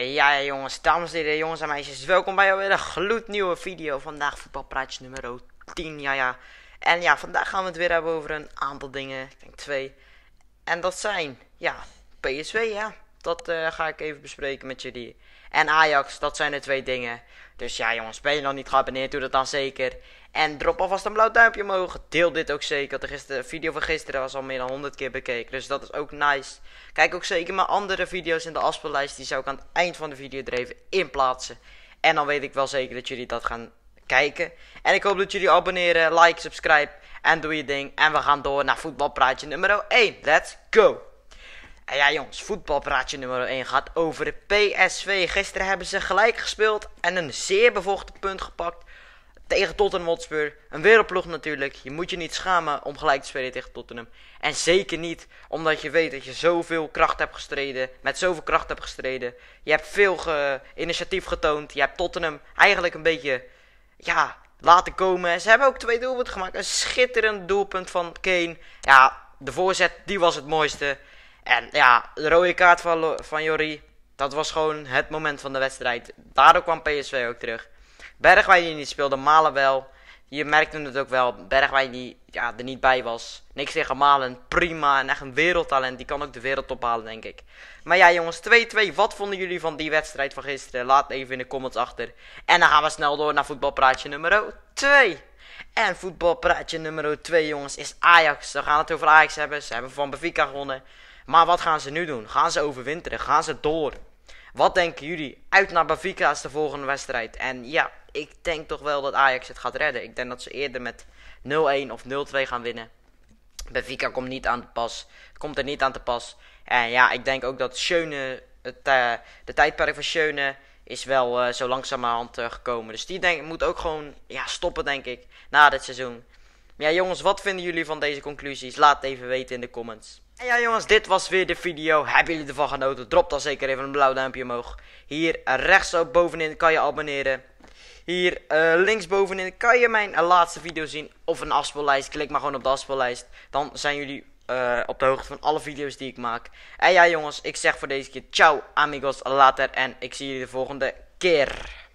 Ja, ja jongens, dames en heren, jongens en meisjes, welkom bij alweer een gloednieuwe video. Vandaag voetbalpraatje nummer 10, ja ja. En ja, vandaag gaan we het weer hebben over een aantal dingen, ik denk twee. En dat zijn, ja, PSV ja. Dat eh, ga ik even bespreken met jullie. En Ajax, dat zijn de twee dingen. Dus ja jongens, ben je nog niet geabonneerd, doe dat dan zeker. En drop alvast een blauw duimpje omhoog. Deel dit ook zeker. De, gisteren, de video van gisteren was al meer dan 100 keer bekeken. Dus dat is ook nice. Kijk ook zeker mijn andere video's in de afspeellijst. Die zou ik aan het eind van de video er even in plaatsen. En dan weet ik wel zeker dat jullie dat gaan kijken. En ik hoop dat jullie abonneren, like, subscribe en doe je ding. En we gaan door naar voetbalpraatje nummer 1. Let's go! En ja jongens, voetbalpraatje nummer 1 gaat over de PSV. Gisteren hebben ze gelijk gespeeld en een zeer bevochten punt gepakt tegen Tottenham Hotspur. Een wereldploeg natuurlijk. Je moet je niet schamen om gelijk te spelen tegen Tottenham. En zeker niet omdat je weet dat je zoveel kracht hebt gestreden. Met zoveel kracht hebt gestreden. Je hebt veel initiatief getoond. Je hebt Tottenham eigenlijk een beetje ja, laten komen. ze hebben ook twee doelpunten gemaakt. Een schitterend doelpunt van Kane. Ja, de voorzet die was het mooiste. En ja, de rode kaart van, van Jorrie, dat was gewoon het moment van de wedstrijd. Daardoor kwam PSV ook terug. Bergwijn die niet speelde, Malen wel. Je merkte het ook wel. Bergwijn die ja, er niet bij was. Niks tegen Malen. Prima. En echt een wereldtalent. Die kan ook de wereld ophalen, denk ik. Maar ja, jongens. 2-2. Wat vonden jullie van die wedstrijd van gisteren? Laat even in de comments achter. En dan gaan we snel door naar voetbalpraatje nummer 2. En voetbalpraatje nummer 2, jongens, is Ajax. Ze gaan het over Ajax hebben. Ze hebben van Benfica gewonnen. Maar wat gaan ze nu doen? Gaan ze overwinteren? Gaan ze door? Wat denken jullie? Uit naar Bavica is de volgende wedstrijd. En ja, ik denk toch wel dat Ajax het gaat redden. Ik denk dat ze eerder met 0-1 of 0-2 gaan winnen. Benfica komt, niet aan de pas, komt er niet aan te pas. En ja, ik denk ook dat Schöne, het, eh, de tijdperk van Schöne is wel eh, zo langzamerhand uh, gekomen. Dus die denk, moet ook gewoon ja, stoppen, denk ik, na dit seizoen. Maar ja, jongens, wat vinden jullie van deze conclusies? Laat het even weten in de comments. En ja, jongens, dit was weer de video. Hebben jullie ervan genoten? Drop dan zeker even een blauw duimpje omhoog. Hier rechtsbovenin bovenin kan je abonneren. Hier uh, eh, linksbovenin kan je mijn laatste video zien. Of een afspeellijst. Klik maar gewoon op de afspeellijst. Dan zijn jullie eh, op de hoogte van alle video's die ik maak. En ja jongens, ik zeg voor deze keer ciao amigos, later en ik zie jullie de volgende keer.